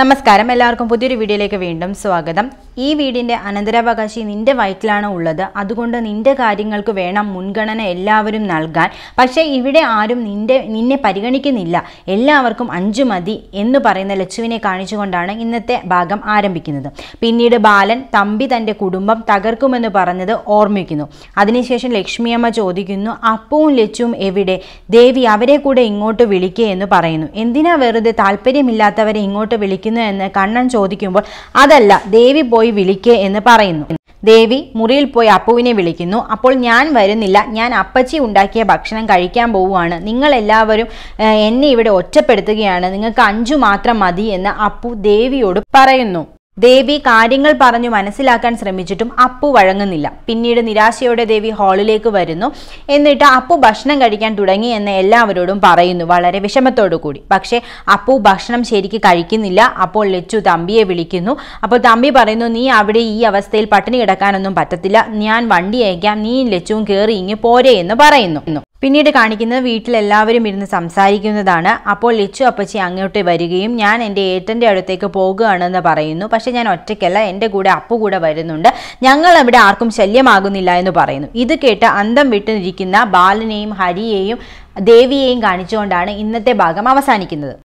നമസ്കാരം എല്ലാവർക്കും പുതിയൊരു വീഡിയോയിലേക്ക് വീണ്ടും സ്വാഗതം ഈ വീടിൻ്റെ അനന്തരാവകാശി നിന്റെ വയറ്റിലാണ് ഉള്ളത് അതുകൊണ്ട് നിന്റെ കാര്യങ്ങൾക്ക് വേണം മുൻഗണന എല്ലാവരും നൽകാൻ പക്ഷേ ഇവിടെ ആരും നിന്റെ നിന്നെ പരിഗണിക്കുന്നില്ല എല്ലാവർക്കും അഞ്ചു മതി എന്ന് പറയുന്ന ലച്ചുവിനെ കാണിച്ചുകൊണ്ടാണ് ഇന്നത്തെ ഭാഗം ആരംഭിക്കുന്നത് പിന്നീട് ബാലൻ തമ്പി തൻ്റെ കുടുംബം തകർക്കുമെന്ന് പറഞ്ഞത് ഓർമ്മിക്കുന്നു അതിനുശേഷം ലക്ഷ്മിയമ്മ ചോദിക്കുന്നു അപ്പവും ലച്ചുവും എവിടെ ദേവി അവരെ കൂടെ ഇങ്ങോട്ട് വിളിക്കുക എന്ന് പറയുന്നു എന്തിനാ വെറുതെ താല്പര്യമില്ലാത്തവരെ ഇങ്ങോട്ട് വിളിക്കുന്നു എന്ന് കണ്ണൻ ചോദിക്കുമ്പോൾ അതല്ല ദേവി പോയി പോയി വിളിക്കേ എന്ന് പറയുന്നു ദേവി മുറിയിൽ പോയി അപ്പുവിനെ വിളിക്കുന്നു അപ്പോൾ ഞാൻ വരുന്നില്ല ഞാൻ അപ്പച്ചി ഉണ്ടാക്കിയ ഭക്ഷണം കഴിക്കാൻ പോവുകയാണ് നിങ്ങൾ എല്ലാവരും എന്നെ ഇവിടെ ഒറ്റപ്പെടുത്തുകയാണ് നിങ്ങൾക്ക് അഞ്ചു മാത്രം മതി എന്ന് അപ്പു ദേവിയോട് പറയുന്നു ദേവി കാര്യങ്ങൾ പറഞ്ഞു മനസ്സിലാക്കാൻ ശ്രമിച്ചിട്ടും അപ്പു വഴങ്ങുന്നില്ല പിന്നീട് നിരാശയോടെ ദേവി ഹാളിലേക്ക് വരുന്നു എന്നിട്ട് അപ്പു ഭക്ഷണം കഴിക്കാൻ തുടങ്ങി എന്ന് എല്ലാവരോടും പറയുന്നു വളരെ വിഷമത്തോടു കൂടി പക്ഷേ അപ്പു ഭക്ഷണം ശരിക്ക് കഴിക്കുന്നില്ല അപ്പോൾ ലച്ചു തമ്പിയെ വിളിക്കുന്നു അപ്പോൾ തമ്പി പറയുന്നു നീ അവിടെ ഈ അവസ്ഥയിൽ പട്ടിണി കിടക്കാനൊന്നും പറ്റത്തില്ല ഞാൻ വണ്ടി അയക്കാം നീ ലച്ചുവും കയറി ഇങ്ങ് പോരെ എന്ന് പറയുന്നു പിന്നീട് കാണിക്കുന്നത് വീട്ടിലെല്ലാവരും ഇരുന്ന് സംസാരിക്കുന്നതാണ് അപ്പോൾ ലിച്ചു അപ്പച്ചി അങ്ങോട്ട് വരികയും ഞാൻ എൻ്റെ ഏട്ടൻ്റെ അടുത്തേക്ക് പോകുകയാണെന്ന് പറയുന്നു പക്ഷേ ഞാൻ ഒറ്റയ്ക്കല്ല എൻ്റെ കൂടെ അപ്പു കൂടെ വരുന്നുണ്ട് ഞങ്ങൾ അവിടെ ആർക്കും ശല്യമാകുന്നില്ല എന്ന് പറയുന്നു ഇത് കേട്ട് അന്തം വിട്ടുനിരിക്കുന്ന ബാലനെയും ഹരിയെയും ദേവിയെയും കാണിച്ചുകൊണ്ടാണ് ഇന്നത്തെ ഭാഗം അവസാനിക്കുന്നത്